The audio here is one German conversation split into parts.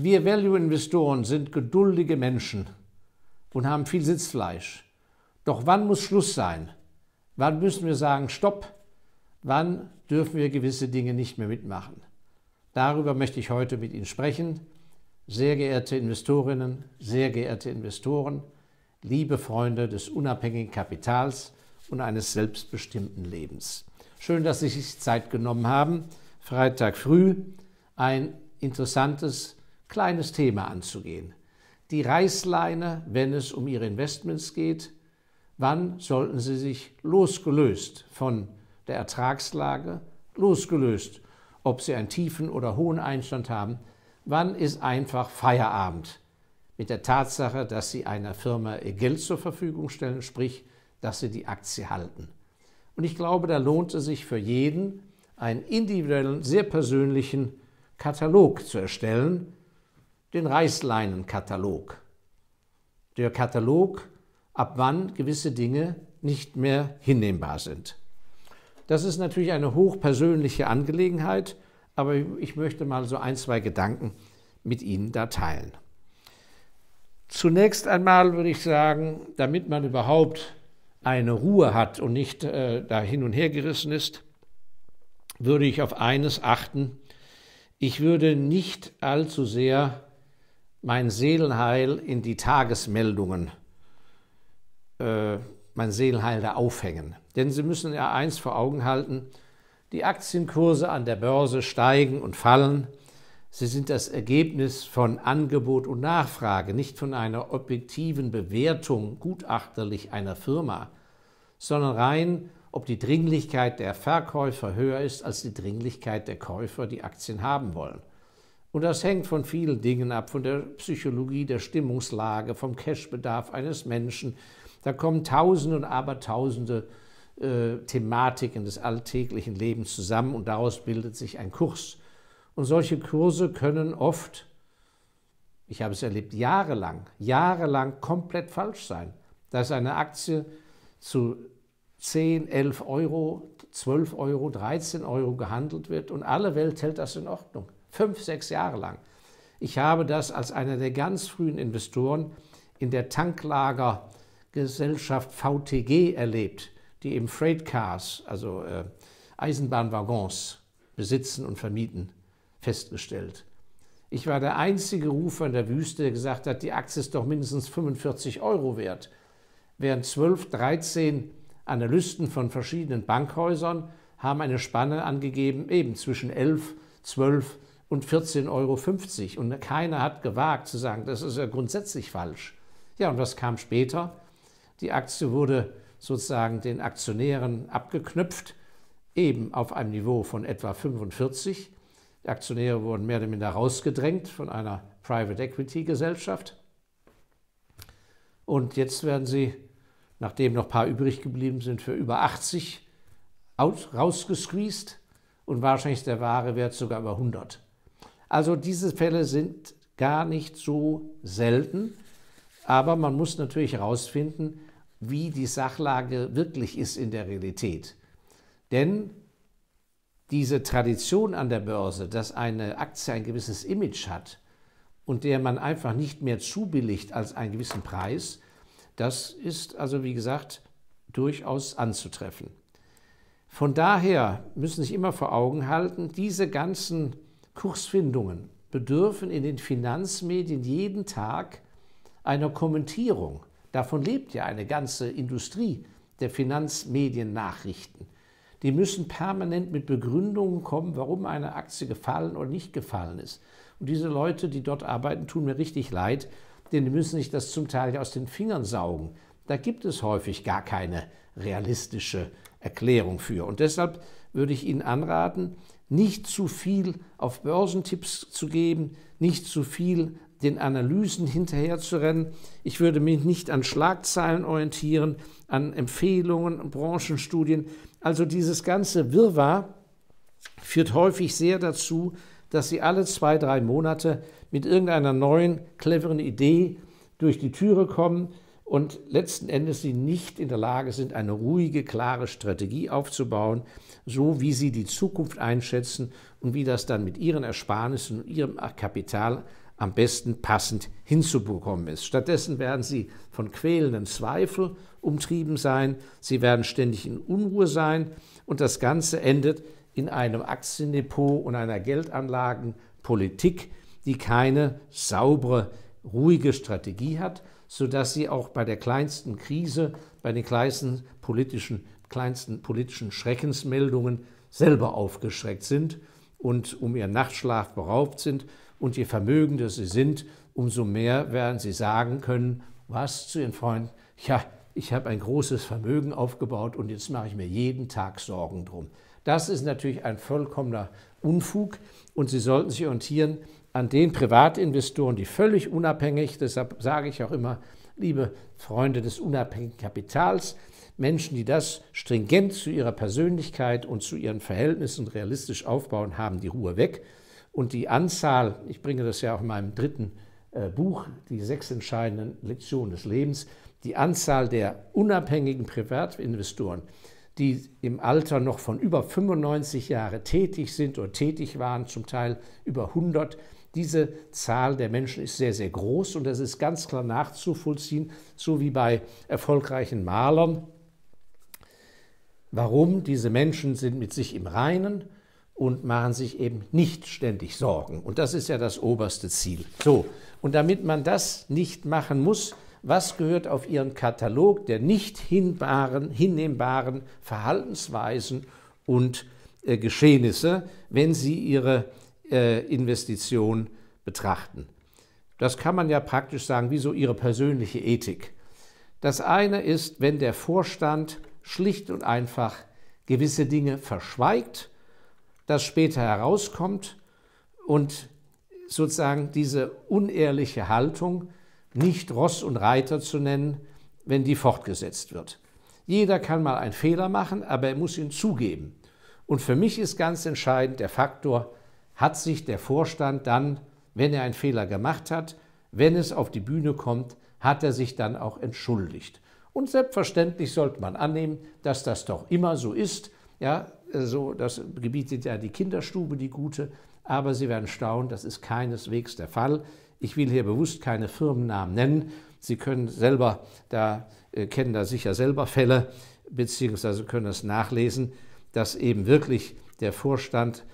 Wir Value-Investoren sind geduldige Menschen und haben viel Sitzfleisch. Doch wann muss Schluss sein? Wann müssen wir sagen, stopp? Wann dürfen wir gewisse Dinge nicht mehr mitmachen? Darüber möchte ich heute mit Ihnen sprechen. Sehr geehrte Investorinnen, sehr geehrte Investoren, liebe Freunde des unabhängigen Kapitals und eines selbstbestimmten Lebens. Schön, dass Sie sich Zeit genommen haben. Freitag früh ein interessantes kleines Thema anzugehen. Die Reißleine, wenn es um Ihre Investments geht, wann sollten Sie sich losgelöst von der Ertragslage, losgelöst, ob Sie einen tiefen oder hohen Einstand haben, wann ist einfach Feierabend mit der Tatsache, dass Sie einer Firma Ihr Geld zur Verfügung stellen, sprich, dass Sie die Aktie halten. Und ich glaube, da lohnt es sich für jeden, einen individuellen, sehr persönlichen Katalog zu erstellen, den Reißleinenkatalog. Der Katalog, ab wann gewisse Dinge nicht mehr hinnehmbar sind. Das ist natürlich eine hochpersönliche Angelegenheit, aber ich möchte mal so ein, zwei Gedanken mit Ihnen da teilen. Zunächst einmal würde ich sagen, damit man überhaupt eine Ruhe hat und nicht äh, da hin und her gerissen ist, würde ich auf eines achten. Ich würde nicht allzu sehr mein Seelenheil in die Tagesmeldungen, äh, mein Seelenheil da aufhängen. Denn Sie müssen ja eins vor Augen halten, die Aktienkurse an der Börse steigen und fallen. Sie sind das Ergebnis von Angebot und Nachfrage, nicht von einer objektiven Bewertung gutachterlich einer Firma, sondern rein, ob die Dringlichkeit der Verkäufer höher ist als die Dringlichkeit der Käufer, die Aktien haben wollen. Und das hängt von vielen Dingen ab, von der Psychologie, der Stimmungslage, vom Cashbedarf eines Menschen. Da kommen Tausende und Abertausende äh, Thematiken des alltäglichen Lebens zusammen und daraus bildet sich ein Kurs. Und solche Kurse können oft, ich habe es erlebt, jahrelang, jahrelang komplett falsch sein. Da ist eine Aktie zu 10, 11 Euro, 12 Euro, 13 Euro gehandelt wird und alle Welt hält das in Ordnung. Fünf, sechs Jahre lang. Ich habe das als einer der ganz frühen Investoren in der Tanklagergesellschaft VTG erlebt, die eben Freight Cars, also äh, Eisenbahnwaggons, besitzen und vermieten, festgestellt. Ich war der einzige Rufer in der Wüste, der gesagt hat, die Aktie ist doch mindestens 45 Euro wert. Während 12, 13 Analysten von verschiedenen Bankhäusern haben eine Spanne angegeben, eben zwischen 11, 12 und 14,50 Euro. Und keiner hat gewagt zu sagen, das ist ja grundsätzlich falsch. Ja, und was kam später? Die Aktie wurde sozusagen den Aktionären abgeknüpft, eben auf einem Niveau von etwa 45. Die Aktionäre wurden mehr oder minder rausgedrängt von einer Private Equity Gesellschaft. Und jetzt werden sie, nachdem noch ein paar übrig geblieben sind, für über 80 rausgesqueezed und wahrscheinlich der wahre Wert sogar über 100. Also diese Fälle sind gar nicht so selten, aber man muss natürlich herausfinden, wie die Sachlage wirklich ist in der Realität. Denn diese Tradition an der Börse, dass eine Aktie ein gewisses Image hat und der man einfach nicht mehr zubilligt als einen gewissen Preis, das ist also, wie gesagt, durchaus anzutreffen. Von daher müssen Sie sich immer vor Augen halten, diese ganzen Kursfindungen bedürfen in den Finanzmedien jeden Tag einer Kommentierung. Davon lebt ja eine ganze Industrie der Finanzmediennachrichten. Die müssen permanent mit Begründungen kommen, warum eine Aktie gefallen oder nicht gefallen ist. Und diese Leute, die dort arbeiten, tun mir richtig leid, denn die müssen sich das zum Teil aus den Fingern saugen. Da gibt es häufig gar keine realistische Erklärung für. Und deshalb würde ich Ihnen anraten, nicht zu viel auf Börsentipps zu geben, nicht zu viel den Analysen hinterherzurennen. Ich würde mich nicht an Schlagzeilen orientieren, an Empfehlungen, Branchenstudien. Also dieses ganze Wirrwarr führt häufig sehr dazu, dass Sie alle zwei, drei Monate mit irgendeiner neuen, cleveren Idee durch die Türe kommen und letzten Endes sie nicht in der Lage sind, eine ruhige, klare Strategie aufzubauen, so wie sie die Zukunft einschätzen und wie das dann mit ihren Ersparnissen und ihrem Kapital am besten passend hinzubekommen ist. Stattdessen werden sie von quälenden Zweifel umtrieben sein, sie werden ständig in Unruhe sein und das Ganze endet in einem Aktiendepot und einer Geldanlagenpolitik, die keine saubere, ruhige Strategie hat, sodass sie auch bei der kleinsten Krise, bei den kleinsten politischen, kleinsten politischen Schreckensmeldungen selber aufgeschreckt sind und um ihren Nachtschlaf beraubt sind. Und je vermögender sie sind, umso mehr werden sie sagen können, was zu ihren Freunden, ja, ich habe ein großes Vermögen aufgebaut und jetzt mache ich mir jeden Tag Sorgen drum. Das ist natürlich ein vollkommener Unfug und Sie sollten sich orientieren an den Privatinvestoren, die völlig unabhängig, deshalb sage ich auch immer, liebe Freunde des unabhängigen Kapitals, Menschen, die das stringent zu ihrer Persönlichkeit und zu ihren Verhältnissen realistisch aufbauen, haben die Ruhe weg. Und die Anzahl, ich bringe das ja auch in meinem dritten äh, Buch, die sechs entscheidenden Lektionen des Lebens, die Anzahl der unabhängigen Privatinvestoren, die im Alter noch von über 95 Jahre tätig sind oder tätig waren, zum Teil über 100. Diese Zahl der Menschen ist sehr, sehr groß und das ist ganz klar nachzuvollziehen, so wie bei erfolgreichen Malern. Warum? Diese Menschen sind mit sich im Reinen und machen sich eben nicht ständig Sorgen. Und das ist ja das oberste Ziel. So, und damit man das nicht machen muss, was gehört auf ihren Katalog der nicht hinnehmbaren Verhaltensweisen und äh, Geschehnisse, wenn sie ihre äh, Investition betrachten. Das kann man ja praktisch sagen, wie so ihre persönliche Ethik. Das eine ist, wenn der Vorstand schlicht und einfach gewisse Dinge verschweigt, das später herauskommt und sozusagen diese unehrliche Haltung nicht Ross und Reiter zu nennen, wenn die fortgesetzt wird. Jeder kann mal einen Fehler machen, aber er muss ihn zugeben. Und für mich ist ganz entscheidend der Faktor, hat sich der Vorstand dann, wenn er einen Fehler gemacht hat, wenn es auf die Bühne kommt, hat er sich dann auch entschuldigt. Und selbstverständlich sollte man annehmen, dass das doch immer so ist. Ja, so, das gebietet ja die Kinderstube, die gute. Aber Sie werden staunen, das ist keineswegs der Fall. Ich will hier bewusst keine Firmennamen nennen. Sie können selber, da äh, kennen da sicher selber Fälle, beziehungsweise können das nachlesen, dass eben wirklich der Vorstand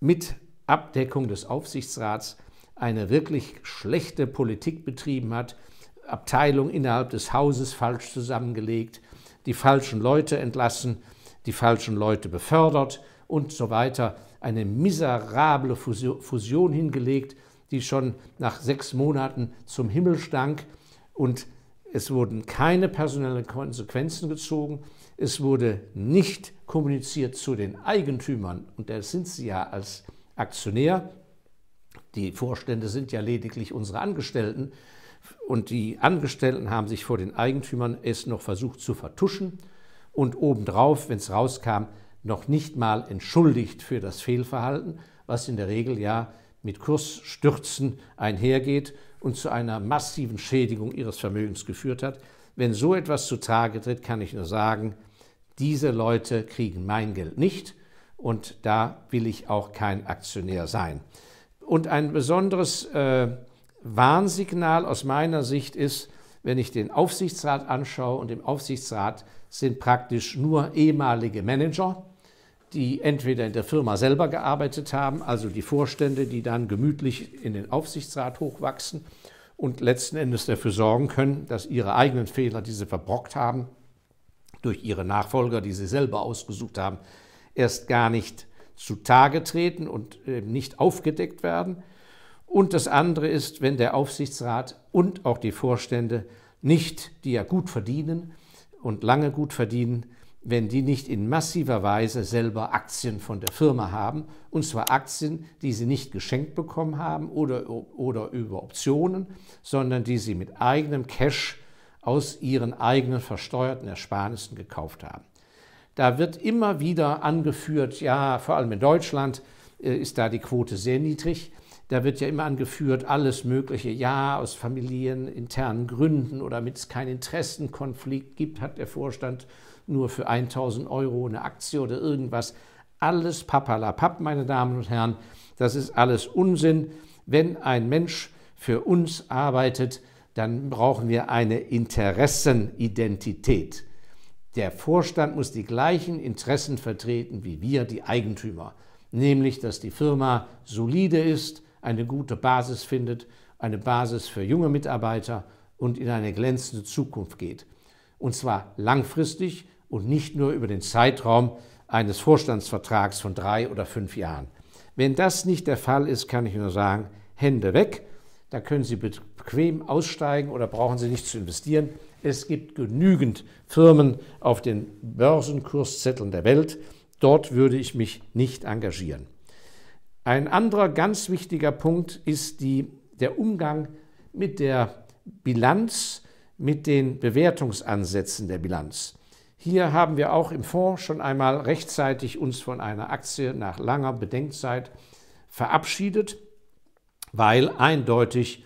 mit Abdeckung des Aufsichtsrats eine wirklich schlechte Politik betrieben hat, Abteilung innerhalb des Hauses falsch zusammengelegt, die falschen Leute entlassen, die falschen Leute befördert und so weiter. Eine miserable Fusion hingelegt, die schon nach sechs Monaten zum Himmel stank und es wurden keine personellen Konsequenzen gezogen. Es wurde nicht kommuniziert zu den Eigentümern und da sind sie ja als Aktionär. Die Vorstände sind ja lediglich unsere Angestellten und die Angestellten haben sich vor den Eigentümern es noch versucht zu vertuschen und obendrauf, wenn es rauskam, noch nicht mal entschuldigt für das Fehlverhalten, was in der Regel ja mit Kursstürzen einhergeht und zu einer massiven Schädigung ihres Vermögens geführt hat. Wenn so etwas zutage tritt, kann ich nur sagen, diese Leute kriegen mein Geld nicht und da will ich auch kein Aktionär sein. Und ein besonderes äh, Warnsignal aus meiner Sicht ist, wenn ich den Aufsichtsrat anschaue und im Aufsichtsrat sind praktisch nur ehemalige Manager, die entweder in der Firma selber gearbeitet haben, also die Vorstände, die dann gemütlich in den Aufsichtsrat hochwachsen und letzten Endes dafür sorgen können, dass ihre eigenen Fehler, die sie verbrockt haben, durch ihre Nachfolger, die sie selber ausgesucht haben, erst gar nicht zutage treten und äh, nicht aufgedeckt werden. Und das andere ist, wenn der Aufsichtsrat und auch die Vorstände nicht, die ja gut verdienen und lange gut verdienen, wenn die nicht in massiver Weise selber Aktien von der Firma haben, und zwar Aktien, die sie nicht geschenkt bekommen haben oder, oder über Optionen, sondern die sie mit eigenem Cash aus ihren eigenen versteuerten Ersparnissen gekauft haben. Da wird immer wieder angeführt, ja, vor allem in Deutschland äh, ist da die Quote sehr niedrig. Da wird ja immer angeführt, alles Mögliche, ja, aus familieninternen Gründen oder damit es keinen Interessenkonflikt gibt, hat der Vorstand nur für 1000 Euro eine Aktie oder irgendwas. Alles papalapap, meine Damen und Herren. Das ist alles Unsinn. Wenn ein Mensch für uns arbeitet, dann brauchen wir eine Interessenidentität. Der Vorstand muss die gleichen Interessen vertreten wie wir, die Eigentümer, nämlich dass die Firma solide ist, eine gute Basis findet, eine Basis für junge Mitarbeiter und in eine glänzende Zukunft geht. Und zwar langfristig und nicht nur über den Zeitraum eines Vorstandsvertrags von drei oder fünf Jahren. Wenn das nicht der Fall ist, kann ich nur sagen, Hände weg. Da können Sie bequem aussteigen oder brauchen Sie nicht zu investieren. Es gibt genügend Firmen auf den Börsenkurszetteln der Welt. Dort würde ich mich nicht engagieren. Ein anderer ganz wichtiger Punkt ist die, der Umgang mit der Bilanz, mit den Bewertungsansätzen der Bilanz. Hier haben wir auch im Fonds schon einmal rechtzeitig uns von einer Aktie nach langer Bedenkzeit verabschiedet, weil eindeutig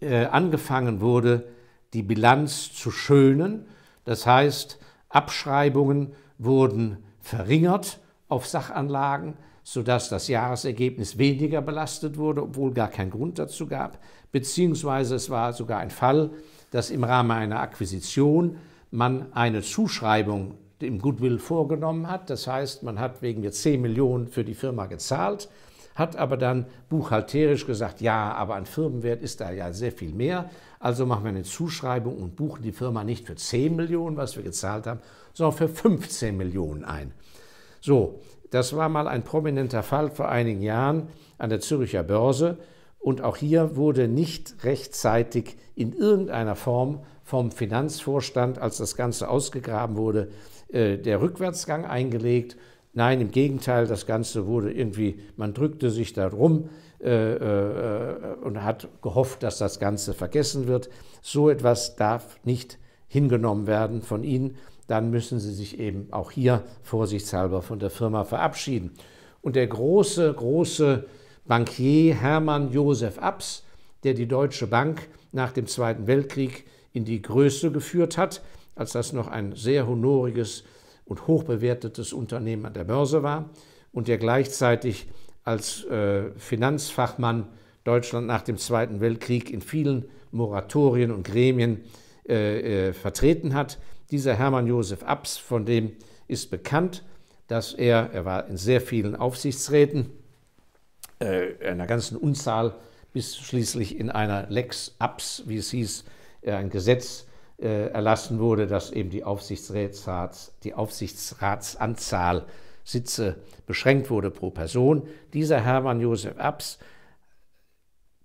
äh, angefangen wurde, die Bilanz zu schönen. Das heißt, Abschreibungen wurden verringert auf Sachanlagen, sodass das Jahresergebnis weniger belastet wurde, obwohl gar kein Grund dazu gab. Beziehungsweise es war sogar ein Fall, dass im Rahmen einer Akquisition man eine Zuschreibung im Goodwill vorgenommen hat. Das heißt, man hat wegen der 10 Millionen für die Firma gezahlt, hat aber dann buchhalterisch gesagt, ja, aber an Firmenwert ist da ja sehr viel mehr. Also machen wir eine Zuschreibung und buchen die Firma nicht für 10 Millionen, was wir gezahlt haben, sondern für 15 Millionen ein. So, das war mal ein prominenter Fall vor einigen Jahren an der Züricher Börse. Und auch hier wurde nicht rechtzeitig in irgendeiner Form vom Finanzvorstand, als das Ganze ausgegraben wurde, äh, der Rückwärtsgang eingelegt. Nein, im Gegenteil, das Ganze wurde irgendwie, man drückte sich darum äh, äh, und hat gehofft, dass das Ganze vergessen wird. So etwas darf nicht hingenommen werden von Ihnen. Dann müssen Sie sich eben auch hier vorsichtshalber von der Firma verabschieden. Und der große, große Bankier Hermann Josef Abs, der die Deutsche Bank nach dem Zweiten Weltkrieg in die Größe geführt hat, als das noch ein sehr honoriges und hochbewertetes Unternehmen an der Börse war und der gleichzeitig als äh, Finanzfachmann Deutschland nach dem Zweiten Weltkrieg in vielen Moratorien und Gremien äh, äh, vertreten hat. Dieser Hermann Josef Abs, von dem ist bekannt, dass er, er war in sehr vielen Aufsichtsräten, äh, einer ganzen Unzahl, bis schließlich in einer Lex Abs, wie es hieß, äh, ein Gesetz äh, erlassen wurde, dass eben die, Aufsichtsrats, die Aufsichtsratsanzahl Sitze beschränkt wurde pro Person. Dieser Hermann Josef Abs,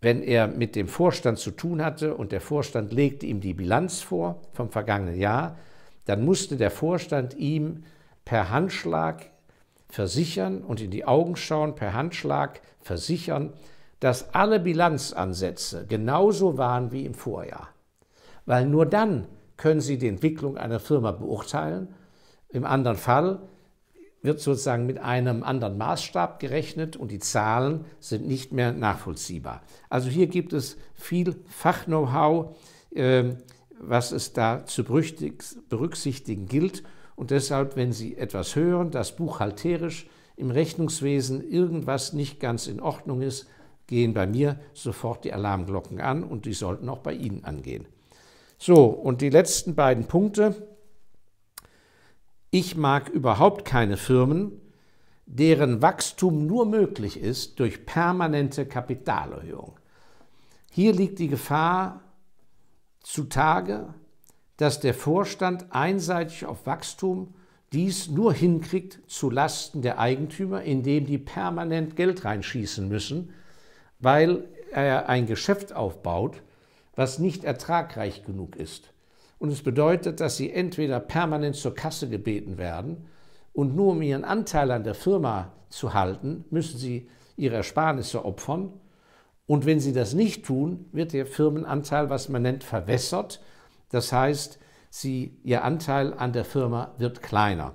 wenn er mit dem Vorstand zu tun hatte und der Vorstand legte ihm die Bilanz vor vom vergangenen Jahr, dann musste der Vorstand ihm per Handschlag versichern und in die Augen schauen, per Handschlag versichern, dass alle Bilanzansätze genauso waren wie im Vorjahr weil nur dann können Sie die Entwicklung einer Firma beurteilen. Im anderen Fall wird sozusagen mit einem anderen Maßstab gerechnet und die Zahlen sind nicht mehr nachvollziehbar. Also hier gibt es viel Fachknow-how, ähm, was es da zu berücksichtigen gilt. Und deshalb, wenn Sie etwas hören, dass buchhalterisch im Rechnungswesen irgendwas nicht ganz in Ordnung ist, gehen bei mir sofort die Alarmglocken an und die sollten auch bei Ihnen angehen. So, und die letzten beiden Punkte. Ich mag überhaupt keine Firmen, deren Wachstum nur möglich ist durch permanente Kapitalerhöhung. Hier liegt die Gefahr zutage, dass der Vorstand einseitig auf Wachstum dies nur hinkriegt zu Lasten der Eigentümer, indem die permanent Geld reinschießen müssen, weil er ein Geschäft aufbaut, was nicht ertragreich genug ist. Und es bedeutet, dass sie entweder permanent zur Kasse gebeten werden und nur um ihren Anteil an der Firma zu halten, müssen sie ihre Ersparnisse opfern. Und wenn sie das nicht tun, wird ihr Firmenanteil, was man nennt, verwässert. Das heißt, sie, ihr Anteil an der Firma wird kleiner.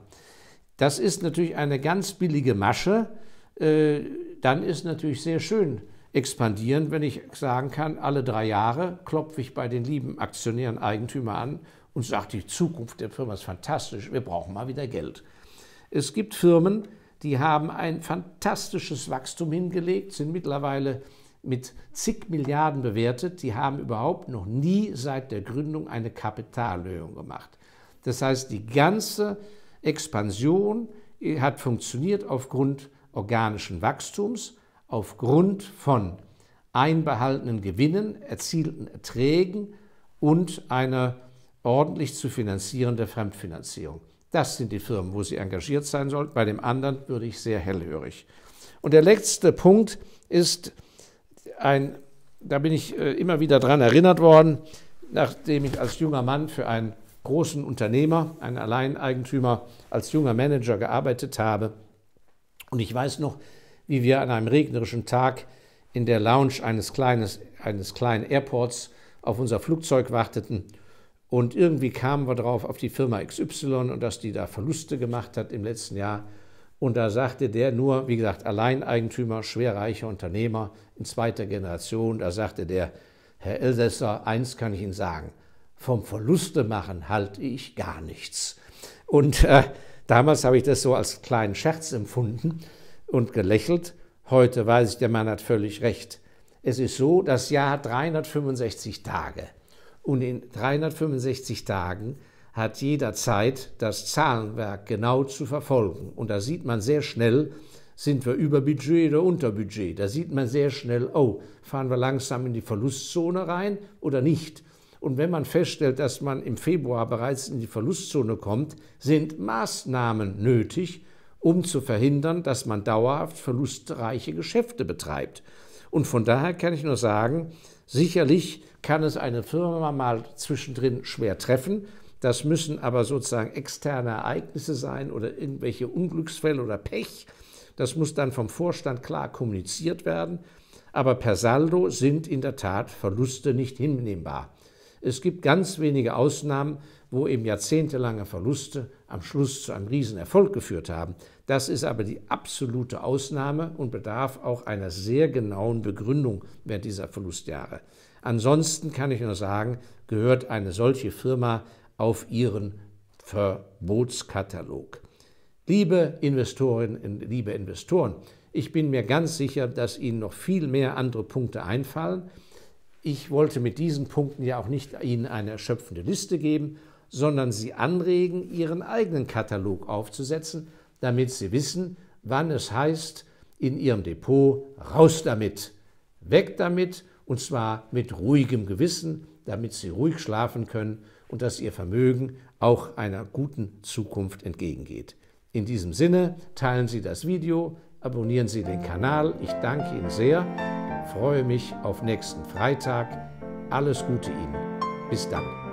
Das ist natürlich eine ganz billige Masche. Äh, dann ist natürlich sehr schön, expandieren, wenn ich sagen kann, alle drei Jahre klopfe ich bei den lieben Aktionären Eigentümer an und sage, die Zukunft der Firma ist fantastisch, wir brauchen mal wieder Geld. Es gibt Firmen, die haben ein fantastisches Wachstum hingelegt, sind mittlerweile mit zig Milliarden bewertet, die haben überhaupt noch nie seit der Gründung eine Kapitalerhöhung gemacht. Das heißt, die ganze Expansion äh, hat funktioniert aufgrund organischen Wachstums aufgrund von einbehaltenen Gewinnen, erzielten Erträgen und einer ordentlich zu finanzierenden Fremdfinanzierung. Das sind die Firmen, wo sie engagiert sein sollten. Bei dem anderen würde ich sehr hellhörig. Und der letzte Punkt ist ein, da bin ich äh, immer wieder daran erinnert worden, nachdem ich als junger Mann für einen großen Unternehmer, einen Alleineigentümer, als junger Manager gearbeitet habe. Und ich weiß noch, wie wir an einem regnerischen Tag in der Lounge eines, kleines, eines kleinen Airports auf unser Flugzeug warteten. Und irgendwie kamen wir drauf auf die Firma XY und dass die da Verluste gemacht hat im letzten Jahr. Und da sagte der nur, wie gesagt, Alleineigentümer, schwerreicher Unternehmer in zweiter Generation, da sagte der, Herr Elsässer, eins kann ich Ihnen sagen, vom Verluste machen halte ich gar nichts. Und äh, damals habe ich das so als kleinen Scherz empfunden, und gelächelt. Heute weiß ich, der Mann hat völlig recht. Es ist so, das Jahr hat 365 Tage. Und in 365 Tagen hat jeder Zeit, das Zahlenwerk genau zu verfolgen. Und da sieht man sehr schnell, sind wir über Budget oder unter Budget. Da sieht man sehr schnell, oh, fahren wir langsam in die Verlustzone rein oder nicht. Und wenn man feststellt, dass man im Februar bereits in die Verlustzone kommt, sind Maßnahmen nötig, um zu verhindern, dass man dauerhaft verlustreiche Geschäfte betreibt. Und von daher kann ich nur sagen, sicherlich kann es eine Firma mal zwischendrin schwer treffen. Das müssen aber sozusagen externe Ereignisse sein oder irgendwelche Unglücksfälle oder Pech. Das muss dann vom Vorstand klar kommuniziert werden. Aber per Saldo sind in der Tat Verluste nicht hinnehmbar. Es gibt ganz wenige Ausnahmen, wo eben jahrzehntelange Verluste am Schluss zu einem Riesenerfolg geführt haben. Das ist aber die absolute Ausnahme und bedarf auch einer sehr genauen Begründung während dieser Verlustjahre. Ansonsten kann ich nur sagen, gehört eine solche Firma auf ihren Verbotskatalog. Liebe Investorinnen, liebe Investoren, ich bin mir ganz sicher, dass Ihnen noch viel mehr andere Punkte einfallen. Ich wollte mit diesen Punkten ja auch nicht Ihnen eine erschöpfende Liste geben, sondern sie anregen, ihren eigenen Katalog aufzusetzen, damit sie wissen, wann es heißt, in ihrem Depot raus damit, weg damit und zwar mit ruhigem Gewissen, damit sie ruhig schlafen können und dass ihr Vermögen auch einer guten Zukunft entgegengeht. In diesem Sinne teilen Sie das Video, abonnieren Sie den Kanal. Ich danke Ihnen sehr, freue mich auf nächsten Freitag. Alles Gute Ihnen. Bis dann.